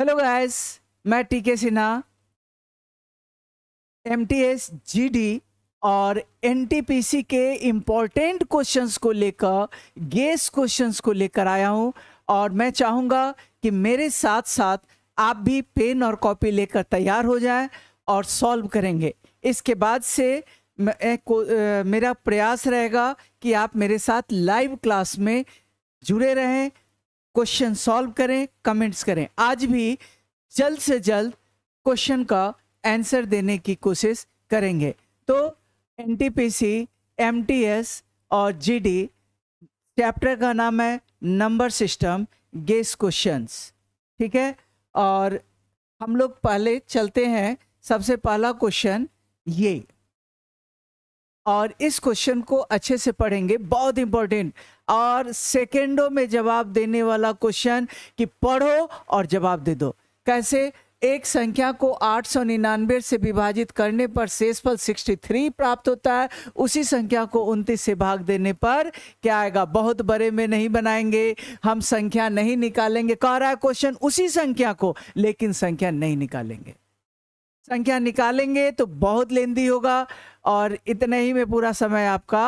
hello guys मैं T K Sinha M T S G D और N T P C के important questions को लेकर गेस क्वेश्चंस को लेकर आया हूँ और मैं चाहूँगा कि मेरे साथ साथ आप भी पेन और कॉपी लेकर तैयार हो जाएं और सॉल्व करेंगे इसके बाद से मेरा प्रयास रहेगा कि आप मेरे साथ लाइव क्लास में जुड़े रहें क्वेश्चन सॉल्व करें कमेंट्स करें आज भी जल्द से जल्द क्वेश्चन का आंसर देने की कोशिश करेंगे तो N T P C M T S और जी डी चैप्टर का नाम है नंबर सिस्टम गेस क्वेश्चंस ठीक है और हम लोग पहले चलते हैं सबसे पहला क्वेश्चन ये और इस क्वेश्चन को अच्छे से पढ़ेंगे बहुत इंपॉर्टेंट और सेकेंडों में जवाब देने वाला क्वेश्चन कि पढ़ो और जवाब दे दो कैसे एक संख्या को आठ सौ से विभाजित करने पर शेषफल 63 प्राप्त होता है उसी संख्या को उनतीस से भाग देने पर क्या आएगा बहुत बड़े में नहीं बनाएंगे हम संख्या नहीं निकालेंगे कह रहा है क्वेश्चन उसी संख्या को लेकिन संख्या नहीं निकालेंगे संख्या निकालेंगे तो बहुत लेंदी होगा और इतने ही में पूरा समय आपका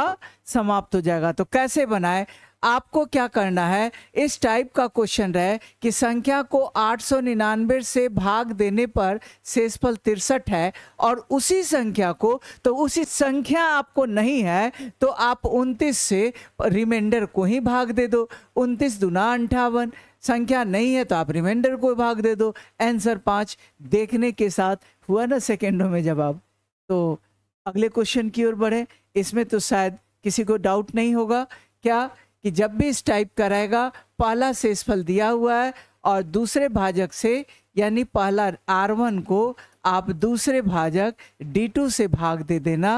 समाप्त हो जाएगा तो कैसे बनाए आपको क्या करना है इस टाइप का क्वेश्चन रहे कि संख्या को 899 से भाग देने पर शेषफल तिरसठ है और उसी संख्या को तो उसी संख्या आपको नहीं है तो आप 29 से रिमाइंडर को ही भाग दे दो 29 दुना अंठावन संख्या नहीं है तो आप रिमाइंडर को भाग दे दो आंसर पाँच देखने के साथ हुआ ना सेकेंडों में जवाब तो अगले क्वेश्चन की ओर बढ़े इसमें तो शायद किसी को डाउट नहीं होगा क्या कि जब भी इस टाइप का रहेगा पहला शेषफल दिया हुआ है और दूसरे भाजक से यानी पहला आर वन को आप दूसरे भाजक डी टू से भाग दे देना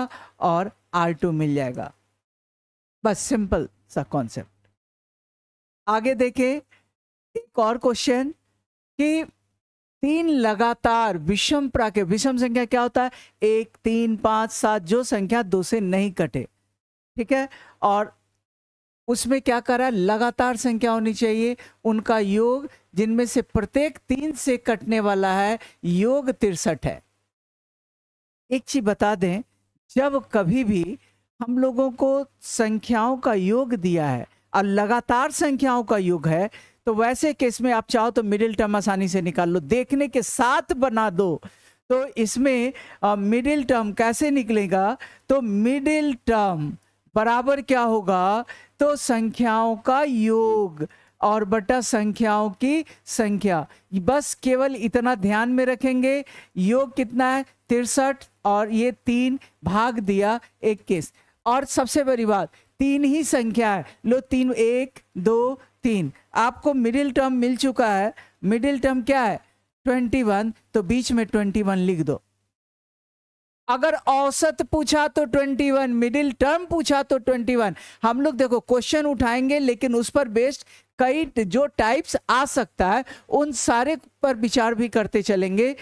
और आर टू मिल जाएगा बस सिंपल सा कॉन्सेप्ट आगे देखें एक और क्वेश्चन कि तीन लगातार विषम प्राके विषम संख्या क्या होता है एक तीन पांच सात जो संख्या दो से नहीं कटे ठीक है और उसमें क्या करा लगातार संख्या होनी चाहिए उनका योग जिनमें से प्रत्येक तीन से कटने वाला है योग तिरसठ है एक चीज बता दें जब कभी भी हम लोगों को संख्याओं का योग दिया है और लगातार संख्याओं का योग है तो वैसे केस में आप चाहो तो मिडिल टर्म आसानी से निकाल लो देखने के साथ बना दो तो इसमें मिडिल टर्म कैसे निकलेगा तो मिडिल टर्म बराबर क्या होगा तो संख्याओं का योग और बटा संख्याओं की संख्या बस केवल इतना ध्यान में रखेंगे योग कितना है तिरसठ और ये तीन भाग दिया इक्कीस और सबसे बड़ी बात तीन ही संख्या है लो तीन एक दो तीन आपको मिडिल टर्म मिल चुका है मिडिल टर्म क्या है ट्वेंटी वन तो बीच में ट्वेंटी वन लिख दो अगर औसत पूछा तो ट्वेंटी वन मिडिल टर्म पूछा तो ट्वेंटी वन हम लोग देखो क्वेश्चन उठाएंगे लेकिन उस पर बेस्ड कई जो टाइप्स आ सकता है उन सारे पर विचार भी करते चलेंगे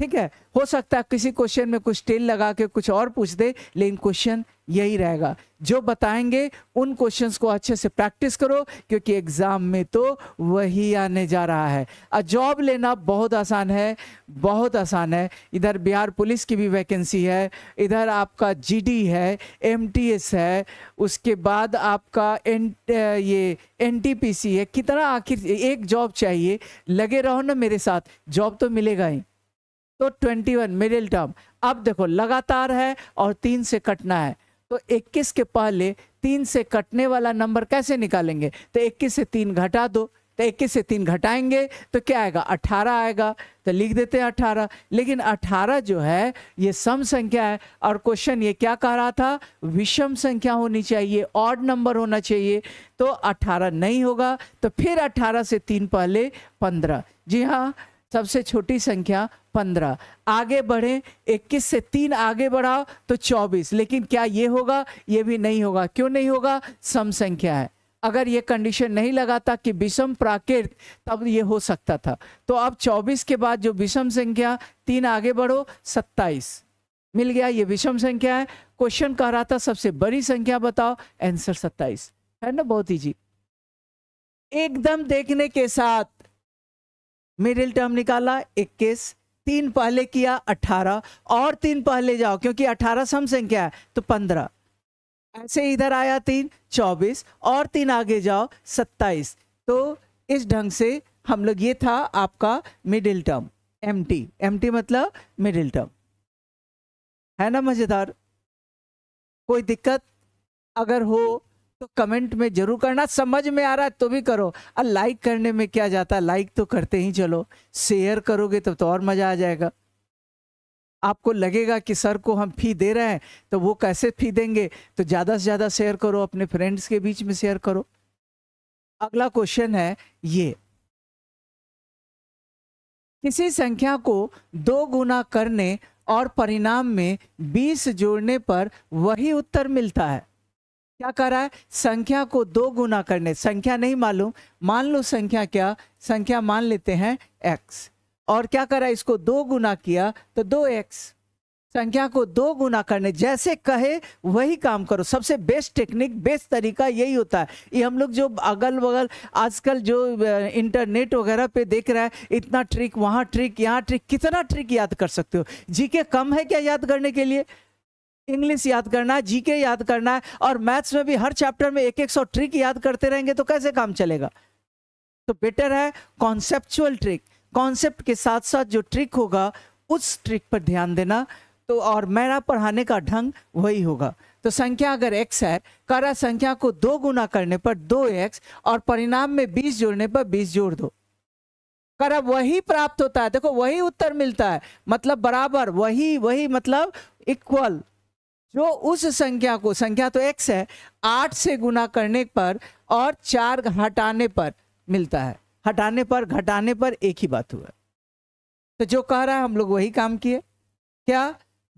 ठीक है हो सकता है किसी क्वेश्चन में कुछ टेल लगा के कुछ और पूछ दे लेकिन क्वेश्चन यही रहेगा जो बताएंगे उन क्वेश्चंस को अच्छे से प्रैक्टिस करो क्योंकि एग्ज़ाम में तो वही आने जा रहा है और जॉब लेना बहुत आसान है बहुत आसान है इधर बिहार पुलिस की भी वैकेंसी है इधर आपका जीडी है एमटीएस है उसके बाद आपका एन ये एन है कितना आखिर एक जॉब चाहिए लगे रहो ना मेरे साथ जॉब तो मिलेगा ही तो 21 मिडिल टर्म अब देखो लगातार है और तीन से कटना है तो 21 के पहले तीन से कटने वाला नंबर कैसे निकालेंगे तो 21 से तीन घटा दो तो इक्कीस से तीन घटाएंगे तो क्या आएगा 18 आएगा तो लिख देते हैं अट्ठारह लेकिन 18 जो है ये सम संख्या है और क्वेश्चन ये क्या कह रहा था विषम संख्या होनी चाहिए ऑड नंबर होना चाहिए तो अट्ठारह नहीं होगा तो फिर अट्ठारह से तीन पहले पंद्रह जी हाँ सबसे छोटी संख्या पंद्रह आगे बढ़े इक्कीस से तीन आगे बढ़ाओ तो चौबीस लेकिन क्या ये होगा ये भी नहीं होगा क्यों नहीं होगा सम संख्या है अगर ये कंडीशन नहीं लगाता कि विषम प्राकृत तब ये हो सकता था तो अब 24 के बाद जो विषम संख्या तीन आगे बढ़ो 27 मिल गया ये विषम संख्या है क्वेश्चन कह रहा था सबसे बड़ी संख्या बताओ आंसर 27 है ना बहुत ही जी एकदम देखने के साथ मिडिल टर्म निकाला 21 तीन पहले किया 18 और तीन पहले जाओ क्योंकि 18 सम संख्या है तो 15 ऐसे इधर आया तीन 24 और तीन आगे जाओ 27 तो इस ढंग से हम लोग ये था आपका middle term M T M T मतलब मिडिल टर्म है ना मज़ेदार कोई दिक्कत अगर हो तो कमेंट में जरूर करना समझ में आ रहा है तो भी करो और लाइक करने में क्या जाता है लाइक तो करते ही चलो शेयर करोगे तब तो, तो और मज़ा आ जाएगा आपको लगेगा कि सर को हम फी दे रहे हैं तो वो कैसे फी देंगे तो ज़्यादा से ज़्यादा शेयर करो अपने फ्रेंड्स के बीच में शेयर करो अगला क्वेश्चन है ये किसी संख्या को दो गुना करने और परिणाम में 20 जोड़ने पर वही उत्तर मिलता है क्या कर रहा है संख्या को दो गुना करने संख्या नहीं मालूम मान लो संख्या क्या संख्या मान लेते हैं एक्स और क्या करा इसको दो गुना किया तो दो एक्स संख्या को दो गुना करने जैसे कहे वही काम करो सबसे बेस्ट टेक्निक बेस्ट तरीका यही होता है ये हम लोग जो अगल बगल आजकल जो इंटरनेट वगैरह पे देख रहा है इतना ट्रिक वहाँ ट्रिक यहाँ ट्रिक कितना ट्रिक याद कर सकते हो जी के कम है क्या याद करने के लिए इंग्लिश याद करना है जीके याद करना है और मैथ्स में भी हर चैप्टर में एक एक सौ ट्रिक याद करते रहेंगे तो कैसे काम चलेगा तो बेटर है कॉन्सेप्चुअल ट्रिक कॉन्सेप्ट के साथ साथ जो ट्रिक होगा उस ट्रिक पर ध्यान देना तो और मेरा पढ़ाने का ढंग वही होगा तो संख्या अगर x है करा संख्या को दो गुना करने पर दो एक्स और परिणाम में बीस जोड़ने पर बीस जोड़ दो कर वही प्राप्त होता है देखो वही उत्तर मिलता है मतलब बराबर वही वही मतलब इक्वल जो उस संख्या को संख्या तो एक्स है आठ से गुना करने पर और चार हटाने पर मिलता है हटाने पर घटाने पर एक ही बात हुआ तो जो कह रहा है हम लोग वही काम किए क्या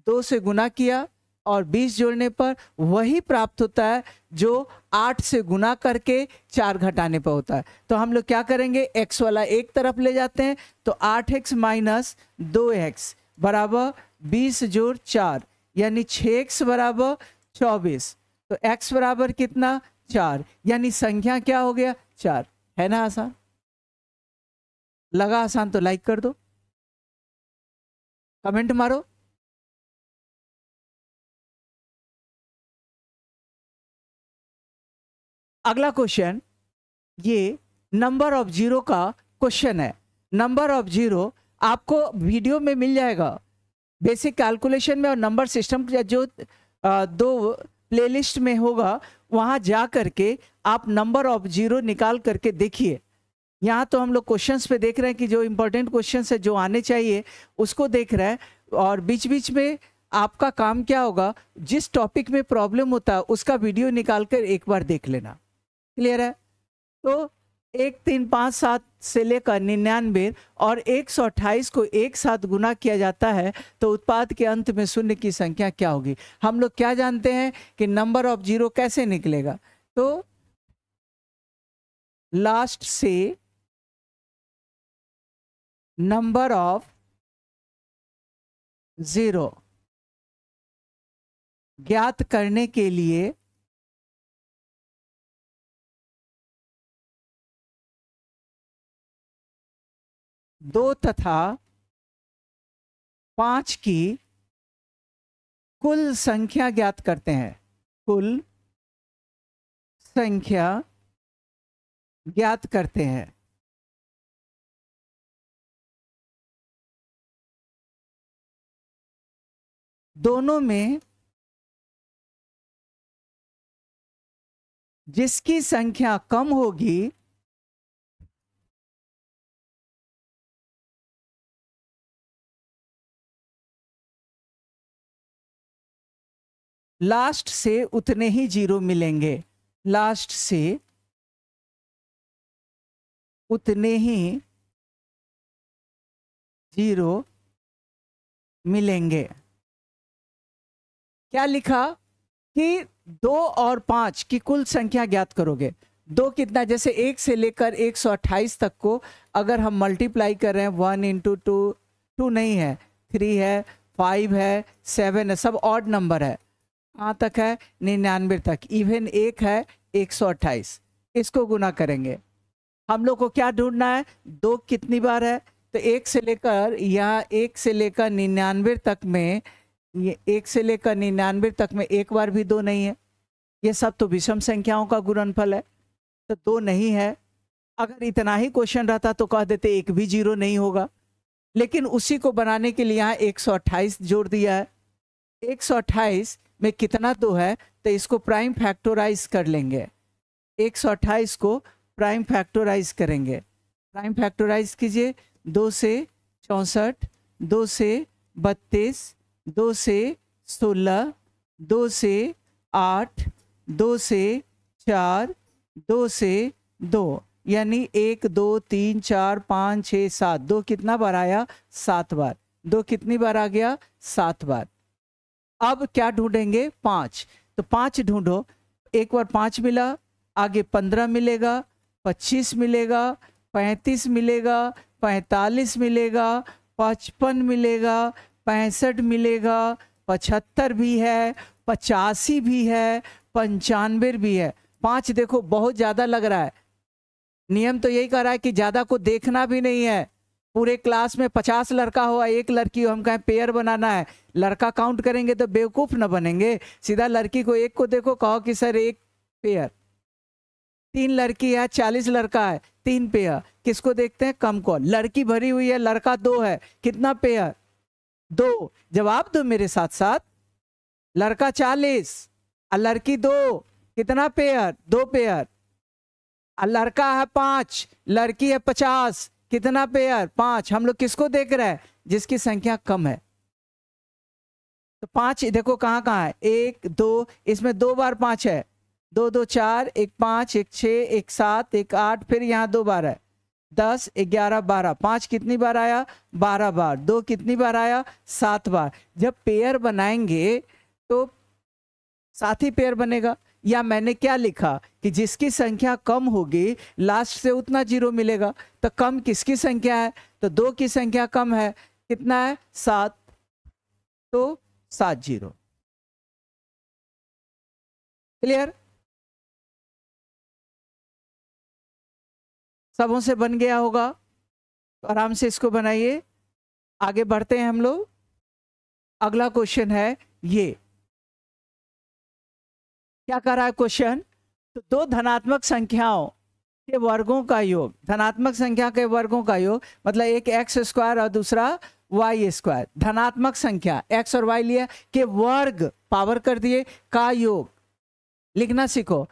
दो से गुना किया और बीस जोड़ने पर वही प्राप्त होता है जो आठ से गुना करके चार घटाने पर होता है तो हम लोग क्या करेंगे एक्स वाला एक तरफ ले जाते हैं तो आठ एक्स माइनस दो एक्स बराबर बीस जोड़ चार यानी छ एक्स बराबर चौबीस तो एक्स बराबर कितना चार यानी संख्या क्या हो गया चार है ना आसान लगा आसान तो लाइक कर दो कमेंट मारो अगला क्वेश्चन ये नंबर ऑफ जीरो का क्वेश्चन है नंबर ऑफ जीरो आपको वीडियो में मिल जाएगा बेसिक कैलकुलेशन में और नंबर सिस्टम जो दो प्लेलिस्ट में होगा वहाँ जा करके आप नंबर ऑफ जीरो निकाल करके देखिए यहाँ तो हम लोग क्वेश्चन पे देख रहे हैं कि जो इम्पोर्टेंट क्वेश्चन है जो आने चाहिए उसको देख रहे हैं और बीच बीच में आपका काम क्या होगा जिस टॉपिक में प्रॉब्लम होता है उसका वीडियो निकाल कर एक बार देख लेना क्लियर है तो एक तीन पाँच सात से लेकर निन्यानवे और एक सौ अट्ठाईस को एक साथ गुना किया जाता है तो उत्पाद के अंत में शून्य की संख्या क्या होगी हम लोग क्या जानते हैं कि नंबर ऑफ जीरो कैसे निकलेगा तो लास्ट से नंबर ऑफ जीरो ज्ञात करने के लिए दो तथा पांच की कुल संख्या ज्ञात करते हैं कुल संख्या ज्ञात करते हैं दोनों में जिसकी संख्या कम होगी लास्ट से उतने ही जीरो मिलेंगे लास्ट से उतने ही जीरो मिलेंगे क्या लिखा कि दो और पांच की कुल संख्या ज्ञात करोगे दो कितना जैसे एक से लेकर एक सौ अट्ठाईस तक को अगर हम मल्टीप्लाई कर रहे हैं वन इंटू टू टू नहीं है थ्री है फाइव है सेवन है सब ऑड नंबर है कहाँ तक है निन्यानवे तक इवन एक है एक सौ अट्ठाईस इसको गुना करेंगे हम लोग को क्या ढूंढना है दो कितनी बार है तो एक से लेकर यहाँ एक से लेकर निन्यानवे तक में ये एक से लेकर निन्यानवे तक में एक बार भी दो नहीं है ये सब तो विषम संख्याओं का गुणनफल है तो दो नहीं है अगर इतना ही क्वेश्चन रहता तो कह देते एक भी जीरो नहीं होगा लेकिन उसी को बनाने के लिए यहाँ एक जोड़ दिया है एक में कितना दो है तो इसको प्राइम फैक्टोराइज कर लेंगे एक सौ अट्ठाईस को प्राइम फैक्टोराइज करेंगे प्राइम फैक्टोराइज कीजिए दो से चौंसठ दो से बत्तीस दो से सोलह दो से आठ दो से चार दो से दो यानी एक दो तीन चार पाँच छः सात दो कितना बार आया सात बार दो कितनी बार आ गया सात बार अब क्या ढूंढेंगे पाँच तो पाँच ढूंढो एक बार पाँच मिला आगे पंद्रह मिलेगा पच्चीस मिलेगा पैंतीस मिलेगा पैंतालीस मिलेगा पचपन मिलेगा पैंसठ मिलेगा पचहत्तर भी है पचासी भी है पंचानवे भी है पाँच देखो बहुत ज़्यादा लग रहा है नियम तो यही कह रहा है कि ज़्यादा को देखना भी नहीं है पूरे क्लास में पचास लड़का हुआ एक लड़की हो हम कहें पेयर बनाना है लड़का काउंट करेंगे तो बेवकूफ़ ना बनेंगे सीधा लड़की को एक को देखो कहो कि सर एक पेयर तीन लड़की है चालीस लड़का है तीन पेयर किसको देखते हैं कम को लड़की भरी हुई है लड़का दो है कितना पेयर दो जवाब दो मेरे साथ साथ लड़का चालीस और लड़की दो कितना पेयर दो पेयर लड़का है पांच लड़की है पचास कितना पेयर पांच हम लोग किसको देख रहे हैं जिसकी संख्या कम है तो पांच देखो कहाँ कहाँ है एक दो इसमें दो बार पांच है दो दो चार एक पांच एक छ एक सात एक आठ फिर यहाँ दो बार है दस ग्यारह बारह पांच कितनी बार आया बारह बार दो कितनी बार आया सात बार जब पेयर बनाएंगे तो साथ ही पेयर बनेगा या मैंने क्या लिखा कि जिसकी संख्या कम होगी लास्ट से उतना जीरो मिलेगा तो कम किसकी संख्या है तो दो की संख्या कम है कितना है सात तो सात जीरो क्लियर सबों से बन गया होगा तो आराम से इसको बनाइए आगे बढ़ते हैं हम लोग अगला क्वेश्चन है ये क्या कर रहा है क्वेश्चन तो दो धनात्मक संख्याओं के वर्गों का योग धनात्मक संख्या के वर्गों का योग मतलब एक एक्स स्क्वायर और दूसरा वाई स्क्वायर धनात्मक संख्या एक्स और वाई लिया के वर्ग पावर कर दिए का योग लिखना सीखो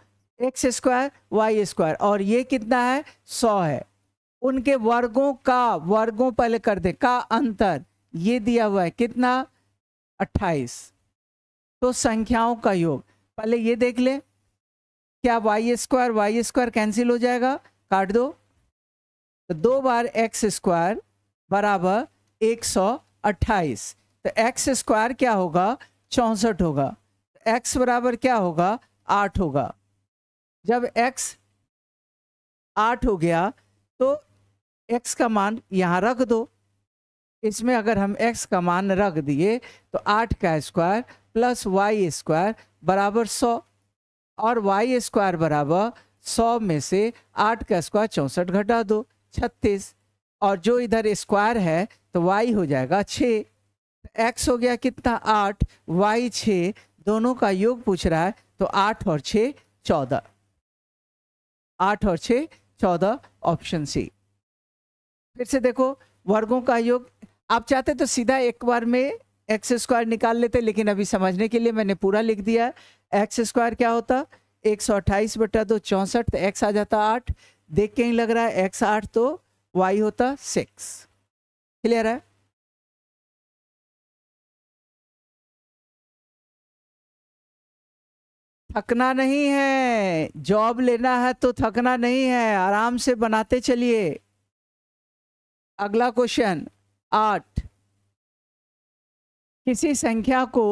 एक्स स्क्वायर वाई स्क्वायर और ये कितना है सौ है उनके वर्गों का वर्गों पहले कर दे का अंतर ये दिया हुआ है कितना अट्ठाईस तो संख्याओं का योग पहले ये देख ले क्या Y square Y square cancel हो जाएगा काट दो तो दो बार एक्स स्क्वायर बराबर एक सौ अट्ठाईस तो एक्स स्क्वायर क्या होगा चौंसठ होगा तो एक्स बराबर क्या होगा आठ होगा जब एक्स आठ हो गया तो एक्स का मान यहाँ रख दो इसमें अगर हम एक्स का मान रख दिए तो आठ का स्क्वायर प्लस वाई स्क्वायर बराबर सौ और वाई स्क्वायर बराबर सौ में से आठ का स्क्वायर चौंसठ घटा दो छत्तीस और जो इधर स्क्वायर है तो वाई हो जाएगा छः एक्स हो गया कितना आठ वाई छ दोनों का योग पूछ रहा है तो आठ और छ चौदह आठ और छ चौदह ऑप्शन सी फिर से देखो वर्गों का योग आप चाहते तो सीधा एक बार में एक्स स्क्वायर निकाल लेते लेकिन अभी समझने के लिए मैंने पूरा लिख दिया है एक्स स्क्वायर क्या होता एक सौ अट्ठाईस बटा दो चौंसठ तो एक्स आ जाता आठ देख के ही लग रहा है एक्स आठ तो वाई होता सिक्स क्लियर है थकना नहीं है जॉब लेना है तो थकना नहीं है आराम से बनाते चलिए अगला क्वेश्चन आठ किसी संख्या को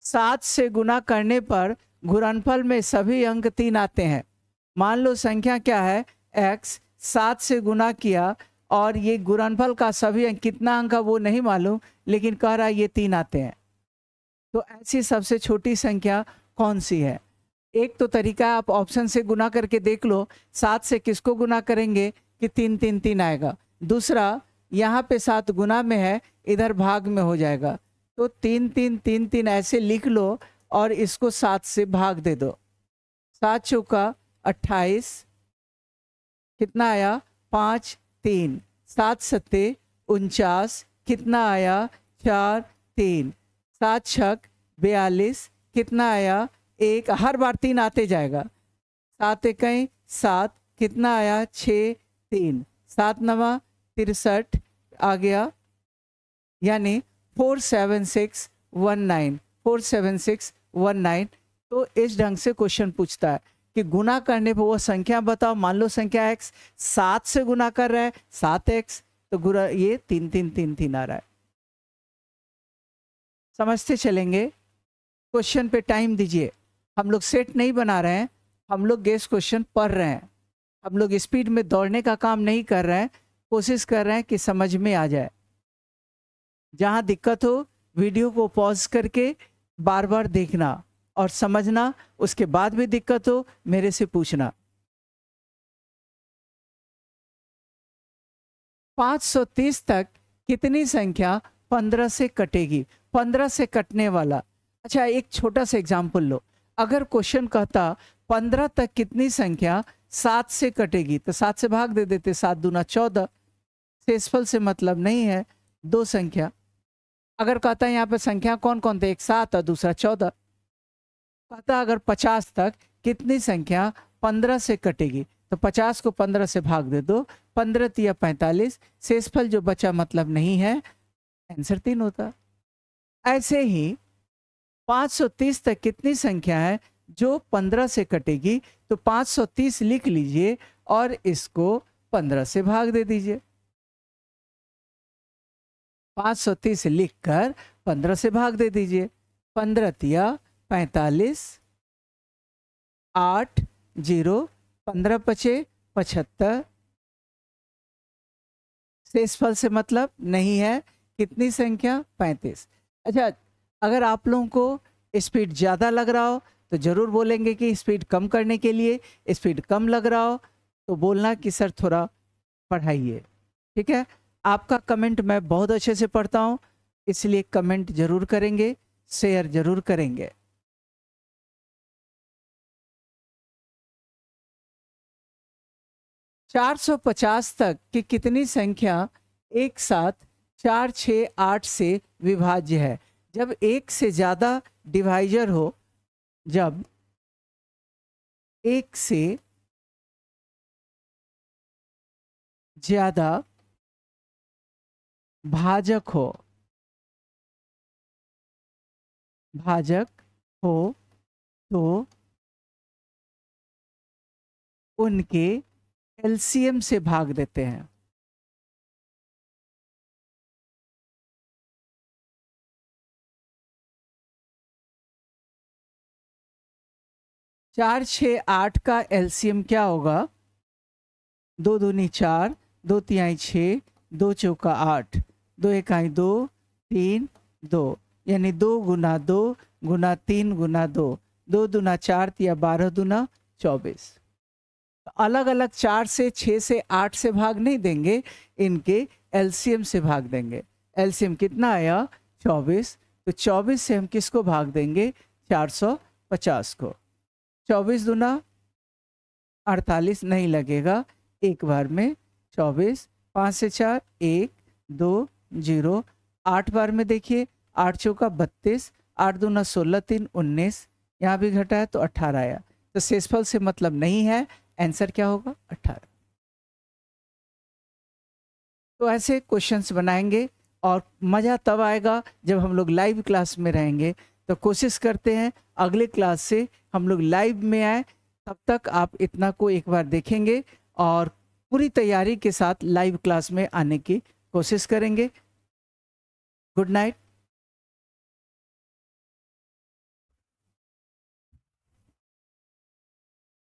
सात से गुना करने पर घुरनफल में सभी अंक तीन आते हैं मान लो संख्या क्या है एक्स सात से गुना किया और ये गुणनफल का सभी अंक कितना अंक है वो नहीं मालूम लेकिन कह रहा है ये तीन आते हैं तो ऐसी सबसे छोटी संख्या कौन सी है एक तो तरीका आप ऑप्शन से गुना करके देख लो सात से किसको गुना करेंगे कि तीन तीन तीन आएगा दूसरा यहाँ पे सात गुना में है इधर भाग में हो जाएगा तो तीन तीन तीन तीन ऐसे लिख लो और इसको सात से भाग दे दो सात चौका अट्ठाईस कितना आया पाँच तीन सात सत्ते उनचास कितना आया चार तीन सात छक बयालीस कितना आया एक हर बार तीन आते जाएगा सात इक्कीस सात कितना आया छ तीन सात नवा तिरसठ आ गया यानी four seven six one nine four seven six one nine तो इस ढंग से क्वेश्चन पूछता है कि गुना करने पर वो संख्या बताओ मान लो संख्या एक्स सात से गुना कर रहा है सात एक्स तो गुना ये तीन तीन तीन तीन आ रहा है समझते चलेंगे क्वेश्चन पे टाइम दीजिए हम लोग सेट नहीं बना रहे हैं हम लोग गेस क्वेश्चन पढ़ रहे हैं हम लोग स्पीड में दौड़ने का काम नहीं कर रहे हैं कोशिश कर रहे हैं कि समझ में आ जाए जहाँ दिक्कत हो वीडियो को पॉज करके बार बार देखना और समझना उसके बाद भी दिक्कत हो मेरे से पूछना 530 तक कितनी संख्या 15 से कटेगी 15 से कटने वाला अच्छा एक छोटा सा एग्जाम्पल लो अगर क्वेश्चन कहता 15 तक कितनी संख्या सात से कटेगी तो सात से भाग दे देते सात दूना चौदह शेषफल से मतलब नहीं है दो संख्या अगर कहता है यहाँ पे संख्या कौन कौन थे एक सात और दूसरा चौदह कहता अगर पचास तक कितनी संख्या पंद्रह से कटेगी तो पचास को पंद्रह से भाग दे दो पंद्रह या पैंतालीस शेषफल जो बचा मतलब नहीं है आंसर तीन होता ऐसे ही पाँच सौ तीस तक कितनी संख्या है जो पंद्रह से कटेगी तो पाँच सौ तीस लिख लीजिए और इसको पंद्रह से भाग दे दीजिए पाँच सौ तीस लिख कर पंद्रह से भाग दे दीजिए पंद्रह तिया पैंतालीस आठ जीरो पंद्रह पचे पचहत्तर शेषफल से मतलब नहीं है कितनी संख्या पैंतीस अच्छा अगर आप लोगों को स्पीड ज़्यादा लग रहा हो तो ज़रूर बोलेंगे कि स्पीड कम करने के लिए स्पीड कम लग रहा हो तो बोलना कि सर थोड़ा पढ़ाइए ठीक है आपका कमेंट मैं बहुत अच्छे से पढ़ता हूँ इसलिए कमेंट जरूर करेंगे शेयर जरूर करेंगे चार सौ पचास तक की कितनी संख्या एक साथ चार छ आठ से विभाज्य है जब एक से ज़्यादा डिवाइजर हो जब एक से ज़्यादा भाजक हो भाजक हो तो उनके एलसीएम से भाग देते हैं चार छ आठ का एलसीएम क्या होगा दो दूनी चार दो तिहाई छ दो चौका आठ दो इकाई दो तीन दो यानी दो गुना दो गुना तीन गुना दो दो दुना चार या बारह दुना चौबीस अलग अलग चार से छः से आठ से भाग नहीं देंगे इनके एलसीएम से भाग देंगे एलसीएम कितना आया चौबीस तो चौबीस से हम किसको भाग देंगे चार सौ पचास को चौबीस दुना अड़तालीस नहीं लगेगा एक बार में चौबीस पाँच से चार एक दो जीरो आठ बार में देखिए आठ चौका बत्तीस आठ दो न सोलह तीन उन्नीस यहाँ भी घटा है तो अट्ठारह आया तो सेसफल से मतलब नहीं है आंसर क्या होगा अट्ठारह तो ऐसे क्वेश्चंस बनाएंगे और मज़ा तब आएगा जब हम लोग लाइव क्लास में रहेंगे तो कोशिश करते हैं अगले क्लास से हम लोग लाइव में आए तब तक आप इतना को एक बार देखेंगे और पूरी तैयारी के साथ लाइव क्लास में आने की कोशिश करेंगे गुड नाइट